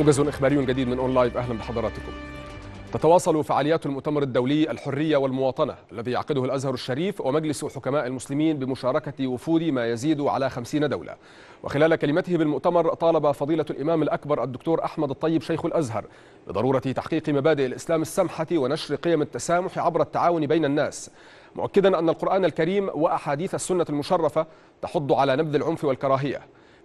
موجز إخباري جديد من أون لايف أهلا بحضراتكم تتواصل فعاليات المؤتمر الدولي الحرية والمواطنة الذي يعقده الأزهر الشريف ومجلس حكماء المسلمين بمشاركة وفود ما يزيد على خمسين دولة وخلال كلمته بالمؤتمر طالب فضيلة الإمام الأكبر الدكتور أحمد الطيب شيخ الأزهر بضرورة تحقيق مبادئ الإسلام السمحة ونشر قيم التسامح عبر التعاون بين الناس مؤكدا أن القرآن الكريم وأحاديث السنة المشرفة تحض على نبذ العنف والكراهية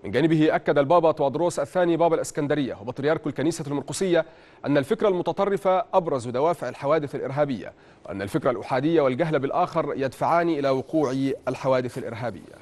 من جانبه أكد البابا تواضروس الثاني بابا الإسكندرية وبطريرك الكنيسة المرقسية أن الفكرة المتطرفة أبرز دوافع الحوادث الإرهابية وأن الفكرة الأحادية والجهل بالآخر يدفعان إلى وقوع الحوادث الإرهابية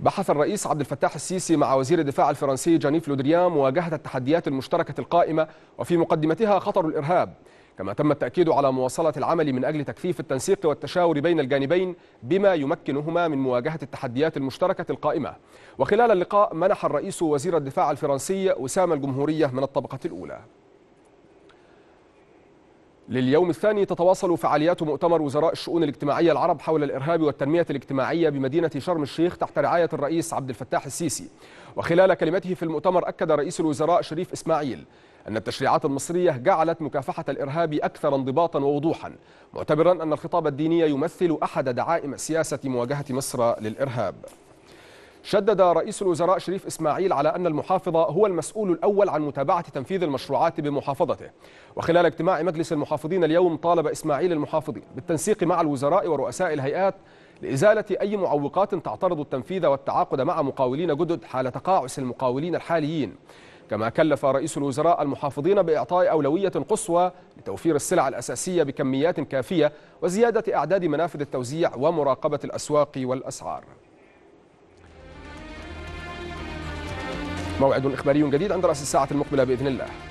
بحث الرئيس عبد الفتاح السيسي مع وزير الدفاع الفرنسي جانيف لودريام مواجهة التحديات المشتركة القائمة وفي مقدمتها خطر الإرهاب كما تم التأكيد على مواصلة العمل من أجل تكثيف التنسيق والتشاور بين الجانبين بما يمكنهما من مواجهة التحديات المشتركة القائمة وخلال اللقاء منح الرئيس وزير الدفاع الفرنسي وسام الجمهورية من الطبقة الأولى لليوم الثاني تتواصل فعاليات مؤتمر وزراء الشؤون الاجتماعية العرب حول الإرهاب والتنمية الاجتماعية بمدينة شرم الشيخ تحت رعاية الرئيس عبد الفتاح السيسي وخلال كلمته في المؤتمر أكد رئيس الوزراء شريف إسماعيل أن التشريعات المصرية جعلت مكافحة الإرهاب أكثر انضباطا ووضوحا معتبرا أن الخطاب الديني يمثل أحد دعائم سياسة مواجهة مصر للإرهاب شدد رئيس الوزراء شريف إسماعيل على أن المحافظة هو المسؤول الأول عن متابعة تنفيذ المشروعات بمحافظته وخلال اجتماع مجلس المحافظين اليوم طالب إسماعيل المحافظين بالتنسيق مع الوزراء ورؤساء الهيئات لإزالة أي معوقات تعترض التنفيذ والتعاقد مع مقاولين جدد حال تقاعس المقاولين الحاليين كما كلف رئيس الوزراء المحافظين بإعطاء أولوية قصوى لتوفير السلع الأساسية بكميات كافية وزيادة أعداد منافذ التوزيع ومراقبة الأسواق والأسعار موعد إخباري جديد عند رأس الساعة المقبلة بإذن الله